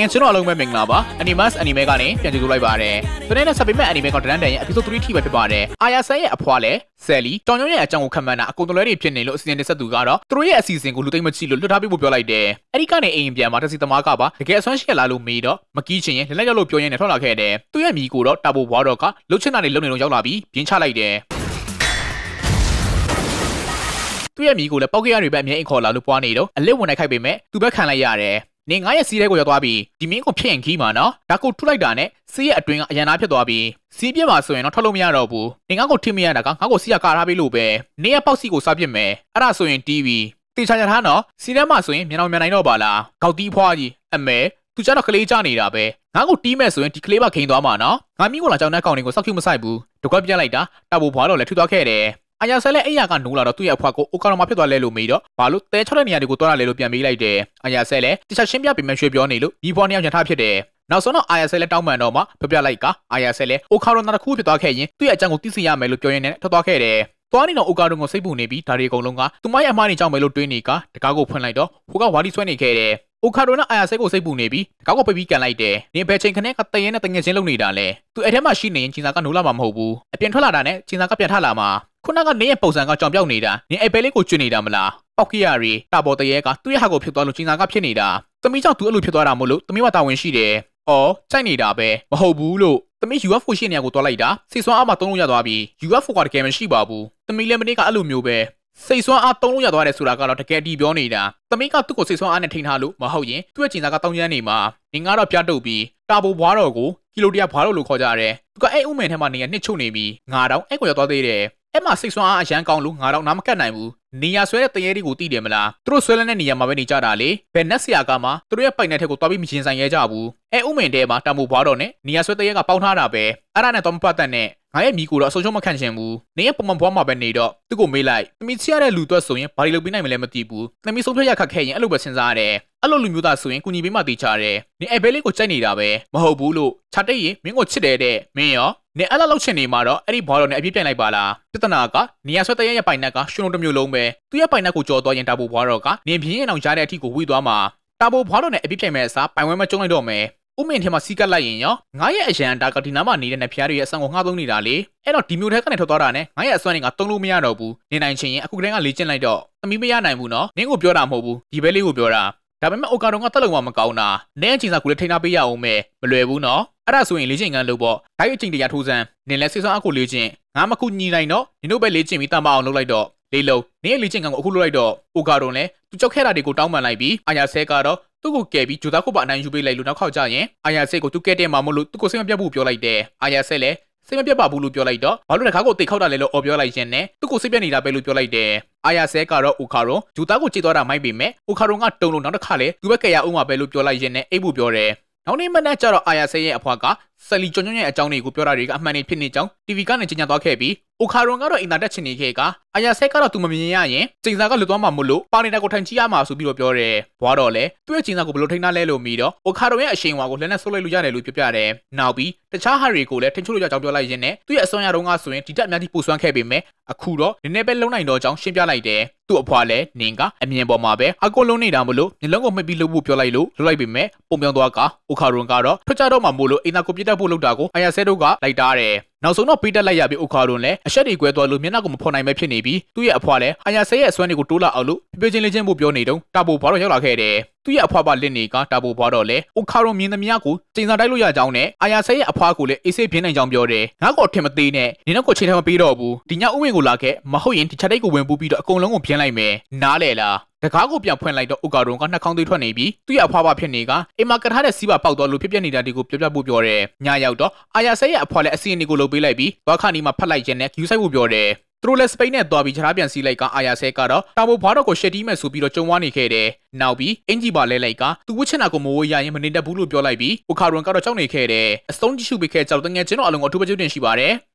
ငယ်ချင်းတို့အလုံးပဲမင်္ဂလာပါ Animus Anime ကနေပြန်ကြည့်လိုက်ပါတယ်တနေ့နဲ့ဆက်ပေမဲ့ Anime ကတရန်တန်ရဲ့ episode 3ထိပဲဖြစ်ပါတယ်အာယာဆန်ရဲ့အဖွာလဲဆယ်လီတောင်ကျောင်းရဲ့အကြောင်းကိုခံမှန်းတာအကုန်တလွဲတွေဖြစ်နေလို့အစီအစဉ်တင်ဆက်သူကတော့သူတို့ရဲ့အစီအစဉ်ကိုလူသိမ့်မကြည့်လို့လွတ်ထားပြီးပြောလိုက်တယ်အဲ့ဒီကနေအိမ်ပြန်မှာတက်စီသမားကပါတကယ်အစွမ်းရှိရလားလို့မေးတော့မကီးချင်ရင်လက်လက်ရောက်လို့ပြောရင်းနဲ့ထွက်လာခဲ့တယ်သူ့ရဲ့မိကိုတော့တာဘိုဘွားတော့ကလှုပ်ချင်တာနဲ့လုံနေလုံးရောက်လာပြီးပြင်းချလိုက်တယ်သူ့ရဲ့မိကိုလည်းပေါက်ကြရတွေပဲအမြဲအိမ်ခေါ်လာလို့ပွားနေတော့အလစ်ဝင်လိုက်ခိုက်ပေမဲ့သူပဲခံလိုက်ရတယ်နေငါရဲ့စီးတဲ့ကိုရောက်သွားပြီးဒီမင်းကိုဖျက်ရင်ခီးမှာနော်ဒါကိုထုလိုက်တာနဲ့စီးရဲ့အတွင်းကအရန်သားဖြစ်သွားပြီးစီးပြစ်မှာဆိုရင်တော့ထွက်လို့မရတော့ဘူးနေငါကိုထိမရတာကငါကိုစီးရကာထားပေးလို့ပဲနေရပေါက်စီကိုစားပြစ်မယ်အဲ့ဒါဆိုရင်တီးပြီးတေချာချာထားနော်စီးထဲမှာဆိုရင်မြန်အောင်မြန်နိုင်တော့ပါလားခောက်တီးဖွားကြီးအမဲသူကျတော့ကလေးကြနေတာပဲငါ့ကိုတီးမဲ့ဆိုရင်ဒီကလေးပါခိန်သွားမှာနော်ငါမိကိုလာကြောင်တဲ့ကောင်တွေကိုစောက်ကျူးမဆိုင်ဘူးတကွက်ပြလိုက်တာတာဘူဘွားတော့လည်းထူသွားခဲ့တယ်အာယာဆဲလည်းအိယာကနိုးလာတော့သူ့ရဲ့အဖွားကိုအိုကာတော်မှာဖြစ်သွားလဲလို့မေးတော့ဘာလို့တဲချောတဲ့နေရာတွေကိုသွားရလဲလို့ပြန်မေးလိုက်တယ်အာယာဆဲလည်းတခြားရှင်းပြပေးမယ်ရွှေပြောနေလို့ဒီပေါ်နေအောင်ရထားဖြစ်တယ်နောက်ဆုံးတော့အာယာဆဲလည်းတောင်းပန်တော့မှပြပြလိုက်ကအာယာဆဲလည်းအိုကာတော်နောက်တစ်ခုဖြစ်သွားခဲ့ရင်သူ့ရဲ့အကြောင်းကိုသိစေရမယ်လို့ပြောရင်းနဲ့ထွက်သွားခဲ့တယ်သွားနေတော့အိုကာတော်ကိုစိတ်ပူနေပြီးဒါတွေအကုန်လုံးကသူမရဲ့အမှားနေကြောင်းပဲလို့တွေးနေကတကားကိုဖွင့်လိုက်တော့ဟိုကဝါလီဆွဲနေခဲ့တယ်အိုကာဒိုနာအာယာစိတ်ကိုစိတ်ပူနေပြီးတကောက်ကပိပြီးကန်လိုက်တယ်။နင်ဘယ်ချိန်ခနဲ့ကတရဲနဲ့တငယ်ချင်းလုံနေတာလဲ။သူအဲထဲမှာရှိနေရင်ချင်းစာကနိုးလာမှာမဟုတ်ဘူး။အပြင်ထွက်လာတာနဲ့ချင်းစာကပြန်ထလာမှာခုနကနင်းရဲ့ပုံစံကကြောင်ပြောက်နေတာနင်းအိပ်ပဲလေးကိုကျွနေတာမလားပောက်ခိယာရီတာပေါ်တရဲကသူ့ရဲ့ဟာကိုဖြစ်သွားလို့ကျင်စာကဖြစ်နေတာသမီးကြောင့်သူအဲ့လိုဖြစ်သွားတာမို့လို့သမီးမတာဝန်ရှိတယ်။အော်ကြိုက်နေတာပဲမဟုတ်ဘူးလို့သမီး UFO ရှိနေရာကိုတွားလိုက်တာစိတ်ဆွမ်းအားမတုံးလို့ရသွားပြီ UFO ကတကယ်မရှိပါဘူးသမီးလည်းမနေ့ကအဲ့လိုမျိုးပဲစိတ်ဆွမ်းအားတုံးလို့ရသွားတယ်ဆိုတာကတော့တကယ်တီးပြောနေတာသမီးကသူ့ကိုစိတ်ဆွမ်းအားနဲ့ထိန်ထားလို့မဟုတ်ရင်သူ့ရဲ့ကျင်စာကတောင်းကျမ်းနေမှာနင်ကတော့ပြတ်တုတ်ပြီးတာပူဘွားတော်ကိုကီလိုတရာဘွားတော်လို့ခေါ်ကြတယ်သူကအဲ့ဥမင်ထဲမှာနေရနှစ်ချုပ်နေပြီးငါတောင်အဲ့ကိုရောက်သွားသေးတယ်အဲ့မှာစိတ်ဆွမ်းအားအရန်ကောင်းလို့ငါတော့နားမကတ်နိုင်ဘူးနေရဆွဲတဲ့တရေတွေကိုတိတယ်မလားသူတို့ဆွဲလန်းတဲ့နေရာမှာပဲနေကြတာလေဘယ်နဲ့ဆရာကမှသူတို့ရဲ့ပိုင်နယ်ထက်ကိုသွားပြီးမရင်ဆိုင်ရဲကြဘူးအဲဥမင်တဲမှာတံမိုးဘွားတော့နဲ့နေရဆွဲတရေကပေါင်းထားတာပဲအဲ့ဒါနဲ့တော့မပတ်သက်နဲ့ငါရဲ့မိကိုတော့အဆုံးရှုံးမခံချင်ဘူးနေရဲ့ပုံမှန်ဘဝမှာပဲနေတော့သူ့ကိုမေးလိုက်သမီးချရတဲ့လူအတွက်ဆိုရင်ဘာတွေလုပ်ပေးနိုင်မလဲမသိဘူးသမီးဆုံးဖြတ်ရခက်ခဲရင်အဲ့လိုပဲစဉ်းစားရတယ်အဲ့လိုလူမျိုးသားဆိုရင်ကုညီပေးမှတေချာတယ်နေအဲ့ဘဲလေးကိုကြိုက်နေတာပဲမဟုတ်ဘူးလို့ခြားတိတ်ရင်မင်းကိုချစ်တယ်တဲ့မင်းရောနေအဲ့လောက်လောက်ချင်နေမှာတော့အဲ့ဒီဘောတော့နေအပြည့်ပြန်လိုက်ပါလားပြဿနာကနေရာဆွဲတဲ့ရဲ့ပိုင်နက်ကရှင်လုံးတစ်မျိုးလုံးပဲသူရဲ့ပိုင်နက်ကိုကြော်သွားရင်တာဘူဘွားတော့ကနေပြင်းရင်အောင်ကြားတဲ့အထိကိုဝှေ့သွားမှာတာဘူဘွားတော့နေအပြည့်ပြန်မဲ့အစားပိုင်ဝဲမကျုံလိုက်တော့မယ်ဥမင်ထဲမှာစီးကပ်လိုက်ရင်ရောငါရဲ့အရန်ဒါကဒီနာမှာနေတဲ့နေဖျားတွေရဲ့အဆံကိုငှားသုံးနေတာလေအဲ့တော့ဒီမျိုးထဲကနေထွက်သွားတာနဲ့ငါရဲ့အစွမ်းတွေကသုံးလို့မရတော့ဘူးနေနိုင်ချင်ရင်အခုကတည်းကလေ့ကျင့်လိုက်တော့သမီးမရနိုင်ဘူးနော်နင်းကိုပြောတာမဟုတ်ဘူးဒီဘဲလေးကိုပြောတာဒါပေမဲ့အိုကာတော့ကတက်လုံးမမကောင်းတာနင်းအချင်းစာကိုလည်းထိန်းထားပေးရအောင်မယ်မလွယ်ဘူးနော်အဲ့ဒါဆိုရင်လေ့ကျင့်ခန်းလုပ်ပေါ့ဒါရဲ့အချင်းတရားထိုးစမ်းနင်းလည်းစိတ်ဆောင်းအခုလေ့ကျင့်ငါမခုညီနိုင်တော့နင်းတို့ပဲလေ့ကျင့်ပြီးတမအောင်လုပ်လိုက်တော့လေးလုံးနင်းရဲ့လေ့ကျင့်ခန်းကိုအခုလုပ်လိုက်တော့အိုကာတော့လည်းသူကြောက်ခဲတာတွေကိုတောင်းပန်လိုက်ပြီးအာယာဆဲကတော့သူ့ကိုကယ်ပြီးဂျိုသားကိုပါအနိုင်ယူပေးလိုက်လို့နောက်ခေါက်ကြရင်အာယာဆစ်ကိုသူကယ်တယ်မှာမလို့သူ့ကိုစိတ်မပြတ်ဘူးပြောလိုက်တယ်အာယာဆစ်လည်းစိတ်မပြတ်ပါဘူးလို့ပြောလိုက်တော့ဘာလို့တခါကိုတိတ်ခောက်တာလဲလို့အော်ပြောလိုက်ရင်နဲ့သူ့ကိုစိတ်ပြတ်နေတာပဲလို့ပြောလိုက်တယ်အာယာဆဲကတော့အိုခါရွန်ဂျူသားကိုကြိတ်သွားတာမိုက်ပေမဲ့အိုခါရွန်ကတုံလို့နောက်တစ်ခါလဲသူပဲကယ်ရအောင်ပါပဲလို့ပြောလိုက်ရင်နဲ့အိတ်ဖို့ပြောတယ်နောက်နေ့မနက်ကျတော့အာယာဆဲရဲ့အဖွားကဆယ်လီကျွန်ညွန့်ရဲ့အကြောင်းတွေကိုပြောတာတွေကအမှန်တွေဖြစ်နေကြောင်း TV ကနေကြေညာသွားခဲ့ပြီးအိုကာရွန်ကတော့အင်တာတက်ချင်နေခဲ့ကအယာဆက်ကတော့သူမမြင်ရရင်စိန်စာကလွတ်သွားမှာမို့လို့ပါနေတာကိုထိုင်ကြည့်ရမှာဆိုပြီးတော့ပြောတယ်။ဘွားတော့လေသူ့ရဲ့စိန်စာကိုဘယ်လိုထိန်းထားလဲလို့မီတော့အိုကာရွန်ရဲ့အရှိန်ဝါကိုလက်နဲ့ဆုပ်လိုက်လို့ရတယ်လို့ပြောပြတယ်။နောက်ပြီးတခြားဟာတွေကိုလည်းထိန်းချုပ်လို့ရကြောင်းပြောလိုက်ရင်းနဲ့သူ့ရဲ့အစွမ်းရတော့ကဆိုရင်ဒီတက်အများကြီးပူဆွမ်းခဲ့ပေမဲ့အခုတော့နည်းနည်းပဲလုံနိုင်တော့ကြောင်းရှင်းပြလိုက်တယ်။သူ့အဖွာလည်းနင်းကအမြင်ပေါ်မှာပဲအကုလုံးနေတာမလို့မျက်လုံးကိုမှိတ်ပြီးလှုပ်ဖို့ပြောလိုက်လို့လှုပ်လိုက်ပေမဲ့ပုံပြောင်းသွားကအိုကာရွန်ကတော့ထွက်ကြတော့မှာမို့လို့အင်တာကိုပြစ်တက်ဖို့လုပ်တာကိုအိုင်ယာဆဲတို့ကလိုက်တားတယ်နောက်ဆုံးတော့ပေးတက်လိုက်ရပြီးဥခါလုံးလည်းအဆက်တွေကွဲသွားလို့မျက်နှာကိုမဖော်နိုင်ပဲဖြစ်နေပြီးသူ့ရဲ့အဖွာလည်းအာယာဆဲရဲ့အစွမ်းတွေကိုတိုးလာအောင်လို့ပြပြချင်းလေးချင်းဖို့ပြောနေတုန်းတာပိုဘွားတော့ရောက်လာခဲ့တယ်။သူ့ရဲ့အဖွာပါလင့်နေကတာပိုဘွားတော့လည်းဥခါလုံးမြင်သမျှကိုစင်စာတိုက်လို့ရကြောင်းနဲ့အာယာဆဲရဲ့အဖွာကိုလည်းအေးဆေးပြင်းနိုင်ကြောင်းပြောတယ်။ငါ့ကောထင်မသေးနဲ့နင်တော့ကိုခြေထမ်းမပေးတော့ဘူး။ဒီညဥဝင်ကိုလာခဲ့မဟုတ်ရင်ဒီခြေတိတ်ကိုဝင်ပူးပြီးတော့အကုန်လုံးကိုပြင်းလိုက်မယ်။နားလေလား။တကားကိုပြန်ဖွင့်လိုက်တော့ဥကာရုံကနှာခေါင်းသွေးထွက်နေပြီးသူ့ရဲ့အဖွားပါဖြစ်နေကအိမ်မှာကထားတဲ့စီးပါပေါက်တော့လူဖြစ်ပြနေတာတွေကိုပြပြဖို့ပြောတယ်။ညရောက်တော့အာယာဆဲရဲ့အဖွားလည်းအစီအစဉ်တွေကိုလုပ်ပေးလိုက်ပြီးသွားခါနီမှာဖတ်လိုက်ခြင်းနဲ့ယူဆိုင်ဖို့ပြောတယ်။သူတို့လည်းစပိန်နဲ့သွားပြီးခြေထားပြန်စီလိုက်ကအာယာဆဲကတော့တာမိုဘွားတော်ကိုရှက်တီးမဲ့ဆိုပြီးတော့ကြုံဝါနေခဲ့တယ်။နောက်ပြီးအင်ဂျီပါလဲလိုက်ကသူဝစ်ချင်တာကိုမဝေးရရင်မနေတတ်ဘူးလို့ပြောလိုက်ပြီးအိုကာရွန်ကတော့ကြောက်နေခဲ့တယ်။အစုံကြည့်ရှုပေးခဲ့ကြောက်တငယ်ချင်းတို့အလုံးကိုအထူးပဲကြိုတင်ရှိပါတယ်။